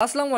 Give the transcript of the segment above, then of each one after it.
असलम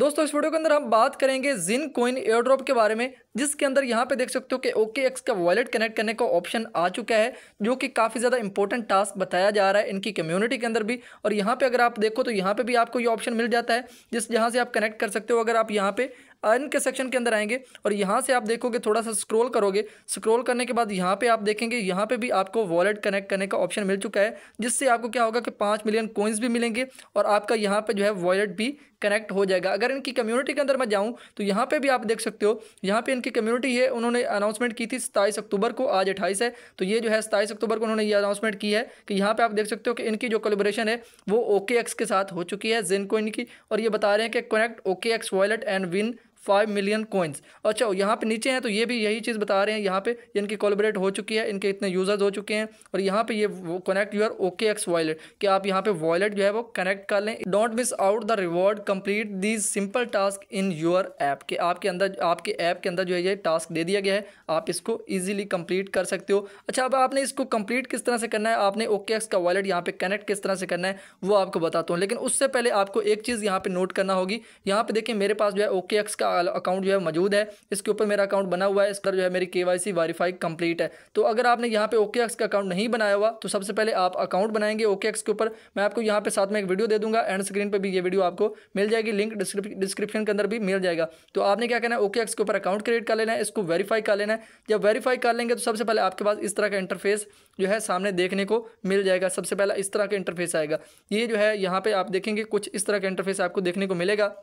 दोस्तों इस वीडियो के अंदर हम बात करेंगे जिन कोइन एयरड्रॉप के बारे में जिसके अंदर यहाँ पे देख सकते हो कि ओके एक्स का वॉलेट कनेक्ट करने का ऑप्शन आ चुका है जो कि काफ़ी ज़्यादा इंपॉर्टेंट टास्क बताया जा रहा है इनकी कम्युनिटी के अंदर भी और यहाँ पे अगर आप देखो तो यहाँ पे भी आपको ये ऑप्शन मिल जाता है जिस जहाँ से आप कनेक्ट कर सकते हो अगर आप यहाँ पे अर्न के सेक्शन के अंदर आएंगे और यहाँ से आप देखोगे थोड़ा सा स्क्रॉल करोगे स्क्रॉल करने के बाद यहाँ पे आप देखेंगे यहाँ पे भी आपको वॉलेट कनेक्ट करने का ऑप्शन मिल चुका है जिससे आपको क्या होगा कि पाँच मिलियन कोइंस भी मिलेंगे और आपका यहाँ पे जो है वॉलेट भी कनेक्ट हो जाएगा अगर इनकी कम्युनिटी के अंदर मैं जाऊँ तो यहाँ पे भी आप देख सकते हो यहाँ पे इनकी कम्युनिटी है उन्होंने अनाउंसमेंट की थी सताईस अक्टूबर को आज अट्ठाईस है तो ये जो है सताईस अक्टूबर को उन्होंने ये अनाउंसमेंट की है कि यहाँ पर आप देख सकते हो कि इनकी जो कोलिब्रेशन है वो ओके के साथ हो चुकी है जिनको इनकी और ये बता रहे हैं कि connect OKX and win five million coins अच्छा यहाँ पे नीचे हैं तो ये भी यही चीज़ बता रहे हैं यहाँ पे इनकी कोलबरेट हो चुकी है इनके इतने यूज़र्स हो चुके हैं और यहाँ पे ये connect your OKX wallet कि आप यहाँ पे वॉलेट जो है वो कनेक्ट कर लें don't miss out the reward complete these simple task in your app के आपके अंदर आपके ऐप के अंदर जो है ये टास्क दे दिया गया है आप इसको ईजिली कम्प्लीट कर सकते हो अच्छा अब आपने इसको कंप्लीट किस तरह से करना है आपने ओके एक्स का वॉलेट यहाँ पे कनेक्ट किस तरह से करना है वो आपको बताता हूँ लेकिन उससे पहले आपको एक चीज़ यहाँ पर नोट करना होगी यहाँ पर देखिए मेरे पास जो है ओके एक्स का अकाउंट जो है मौजूद है इसके ऊपर मेरा अकाउंट बना हुआ है इस पर जो है मेरी के वाई सी वेरीफाई कंप्लीट है तो अगर आपने यहाँ पे ओके एक्स का अकाउंट नहीं बनाया हुआ तो सबसे पहले आप अकाउंट बनाएंगे ओके एक्स के ऊपर मैं आपको यहाँ पे साथ में एक वीडियो दे दूंगा एंड स्क्रीन पर भी ये वीडियो आपको मिल जाएगी लिंक डिस्क्रिप्शन के अंदर भी मिल जाएगा तो आपने क्या करना है ओके एक्स के ऊपर अकाउंट क्रिएट कर लेना है इसको वेरीफाई कर लेना है जब वेरीफाई कर लेंगे तो सबसे पहले आपके पास इस तरह का इंटरफेस जो है सामने देखने को मिल जाएगा सबसे पहला इस तरह का इंटरफेस आएगा ये जो है यहाँ पे आप देखेंगे कुछ इस तरह का इंटरफेस आपको देखने को मिलेगा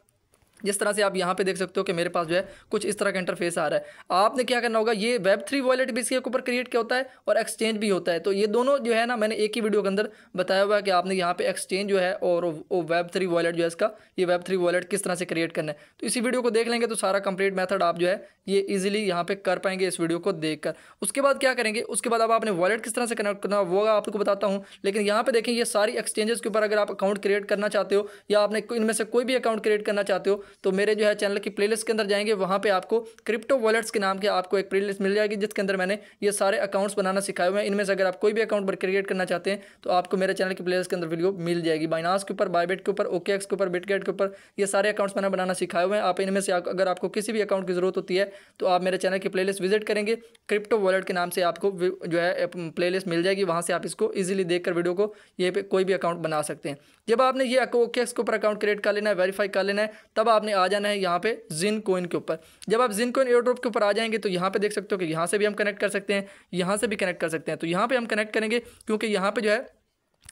जिस तरह से आप यहाँ पे देख सकते हो कि मेरे पास जो है कुछ इस तरह का इंटरफेस आ रहा है आपने क्या करना होगा ये वेब थ्री वॉलेट भी इसके ऊपर क्रिएट क्या होता है और एक्सचेंज भी होता है तो ये दोनों जो है ना मैंने एक ही वीडियो के अंदर बताया हुआ है कि आपने यहाँ पे एक्सचेंज जो है और वेब थ्री वॉलेट जो है इसका ये वेब थ्री वॉलेट किस तरह से क्रिएट करना है तो इसी वीडियो को देख लेंगे तो सारा कंप्लीट मैथड आप जो है ये ईजिली यहाँ पर कर पाएंगे इस वीडियो को देख कर उसके बाद क्या करेंगे उसके बाद आप आपने वॉलेट किस तरह से कनेक्ट करना होगा आपको बताता हूँ लेकिन यहाँ पर देखें ये सारी एक्सचेंजेस के ऊपर अगर आप अकाउंट क्रिएट करना चाहते हो या आपने इनमें से कोई भी अकाउंट क्रिएट करना चाहते हो तो मेरे जो है चैनल की प्लेलिस्ट के अंदर जाएंगे वहाँ पे आपको क्रिप्टो वॉलेट्स के नाम के आपको एक प्लेलिस्ट मिल जाएगी जिसके अंदर मैंने ये सारे अकाउंट्स बनाना सिखाए हुए हैं इनमें से अगर आप कोई भी अकाउंट क्रिएट करना चाहते हैं तो आपको मेरे चैनल की प्लेलिस्ट के अंदर वीडियो मिल जाएगी बाइनास के ऊपर बायबेट के ऊपर ओके के ऊपर बिटगेट के ऊपर ये सारे अकाउंट्स मैंने बनाना सिखाए हुए हैं आप इनमें से अगर आपको किसी भी अकाउंट की ज़रूरत होती है तो आप मेरे चैनल की प्लेलिस्ट विजिट करेंगे क्रिप्टो वॉलेट के नाम से आपको जो है प्लेलिस्ट मिल जाएगी वहाँ से आप इसको ईजिली देखकर वीडियो को ये कोई भी अकाउंट बना सकते हैं जब आपने ये ओके इसके ऊपर अकाउंट क्रिएट कर लेना है वेरीफाई कर लेना है तब आपने आ जाना है यहाँ पे जिन कोइन के ऊपर जब आप जिन कोइन एयरड्रॉप के ऊपर आ जाएंगे तो यहाँ पे देख सकते हो कि यहाँ से भी हम कनेक्ट कर सकते हैं यहाँ से भी कनेक्ट कर सकते हैं तो यहाँ पे हम कनेक्ट करेंगे क्योंकि यहाँ पे जो है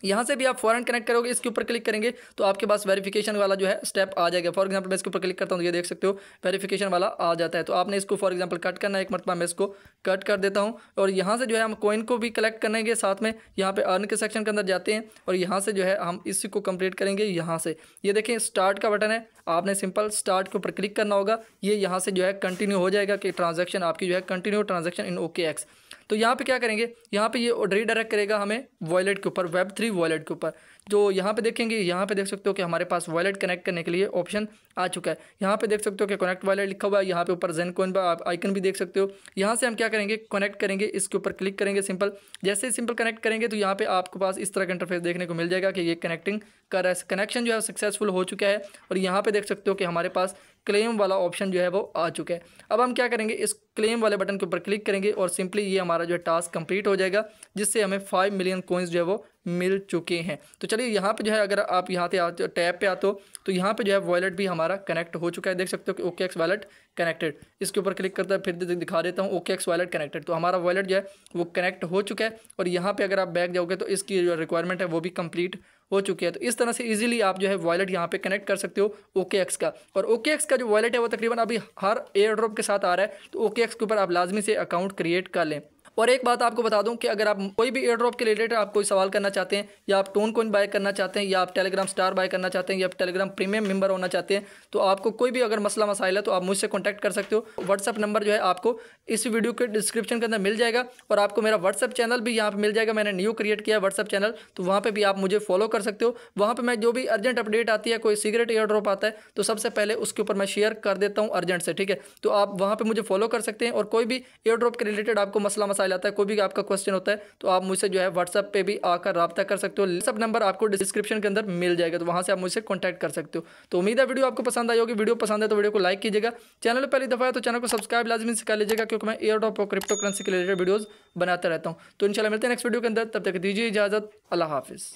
यहाँ से भी आप फॉरन कनेक्ट करोगे इसके ऊपर क्लिक करेंगे तो आपके पास वेरिफिकेशन वाला जो है स्टेप आ जाएगा फॉर एग्जांपल मैं इसके ऊपर क्लिक करता हूँ तो ये देख सकते हो वेरिफिकेशन वाला आ जाता है तो आपने इसको फॉर एग्जांपल कट करना है एक मरतबा मैं इसको कट कर देता हूँ और यहाँ से जो है हम कोइन को भी कलेक्ट करेंगे साथ में यहाँ पर अर्न के सेक्शन के अंदर जाते हैं और यहाँ से जो है हम इसी को कम्प्लीट करेंगे यहाँ से ये देखें स्टार्ट का बटन है आपने सिंपल स्टार्ट के ऊपर क्लिक करना होगा ये यहाँ से जो है कंटिन्यू हो जाएगा कि ट्रांजेक्शन आपकी जो है continue transaction in OKX तो यहाँ पे क्या करेंगे यहाँ पे ये रीडायरेक्ट करेगा हमें वॉलेट के ऊपर वेब थ्री वॉलेट के ऊपर जो तो यहाँ पे देखेंगे यहाँ पे देख सकते हो कि हमारे पास वॉलेट कनेक्ट करने के लिए ऑप्शन आ चुका है यहाँ पे देख सकते हो कि कनेक्ट वॉलेट लिखा हुआ है यहाँ पे ऊपर जेन कोइन पर आइकन भी देख सकते हो यहाँ से हम क्या करेंगे कनेक्ट करेंगे इसके ऊपर क्लिक करेंगे सिंपल जैसे ही सिंपल कनेक्ट करेंगे तो यहाँ पे आपके पास इस तरह का इंटरफेस देखने को मिल जाएगा कि ये कनेक्टिंग कर कनेक्शन जो है सक्सेसफुल हो चुका है और यहाँ पे देख सकते हो कि हमारे पास क्लेम वाला ऑप्शन जो है वो आ चुका है अब हम क्या करेंगे इस क्लेम वाले बटन के ऊपर क्लिक करेंगे और सिंपली ये हमारा जो है टास्क कंप्लीट हो जाएगा जिससे हमें फाइव मिलियन कोइंस जो है वो मिल चुके हैं तो चलिए यहाँ पे जो है अगर आप यहाँ पे आते हो टैब पे आते हो तो यहाँ पे जो है वॉलेट भी हमारा कनेक्ट हो चुका है देख सकते हो कि ओके एक्स वॉलेट कनेक्टेड इसके ऊपर क्लिक करता है फिर दिखा देता हूँ ओके एक्स वॉलेट कनेक्टेड तो हमारा वॉलेट जो है वो कनेक्ट हो चुका है और यहाँ पर अगर आप बैग जाओगे तो इसकी जो रिक्वायरमेंट है वो भी कम्प्लीट हो चुकी है तो इस तरह से इजीली आप जो है वॉलेट यहाँ पे कनेक्ट कर सकते हो ओके एक्स का और ओके एक्स का जो वॉलेट है वो तकरीबन अभी हर एयर ड्रॉप के साथ आ रहा है तो ओके एक्स के ऊपर आप लाजमी से अकाउंट क्रिएट कर लें और एक बात आपको बता दूं कि अगर आप कोई भी एयर ड्रॉप के रिलेटेड आप कोई सवाल करना चाहते हैं या आप टोन कोइन बाय करना चाहते हैं या आप टेलीग्राम स्टार बाय करना चाहते हैं या आप टेलीग्राम प्रीमियम मेंबर होना चाहते हैं तो आपको कोई भी अगर मसला मसाइल है तो आप मुझसे कॉन्टैक्ट कर सकते हो व्हाट्सअप नंबर जो है आपको इस वीडियो के डिस्क्रिप्शन के अंदर मिल जाएगा और आपको मेरा व्हाट्सअप चैनल भी यहाँ पर मिल जाएगा मैंने न्यू क्रिएट किया है व्हाट्सअप चैनल तो वहाँ पर भी आप मुझे फॉलो कर सकते हो वहाँ पर मैं जो भी अर्जेंट अपडेट आती है कोई सीक्रेट एयर ड्रॉप आता है तो सबसे पहले उसके ऊपर मैं शेयर कर देता हूँ अर्जेंट से ठीक है तो आप वहाँ पर मुझे फॉलो कर सकते हैं और कोई भी एयर ड्रॉप के रिलेटेड आपको मसला मसाइल मोबाइल आता है कोई भी आपका क्वेश्चन होता है तो आप मुझसे जो है व्हाट्सअप पर भी आकर रब्ता कर सकते हो सब नंबर आपको डिस्क्रिप्शन के अंदर मिल जाएगा तो वहाँ से आप मुझसे कॉन्टैक्ट कर सकते हो तो उम्मीद है वीडियो आपको पसंद आई होगी वीडियो पसंद है तो वीडियो को लाइक कीजिएगा चैनल पर पहली दफ़ा है तो चैनल को सब्सक्राइब लाजमी से कर लीजिएगा क्योंकि मैं एयर ड्रॉप और क्रिप्टो करेंसी के रिलेटेड वीडियोज़ बनाता रहता हूँ तो इन मिलते हैं नेक्स्ट वीडियो के अंदर तब तक दीजिए इजाज़त अल्लाह हाफिज़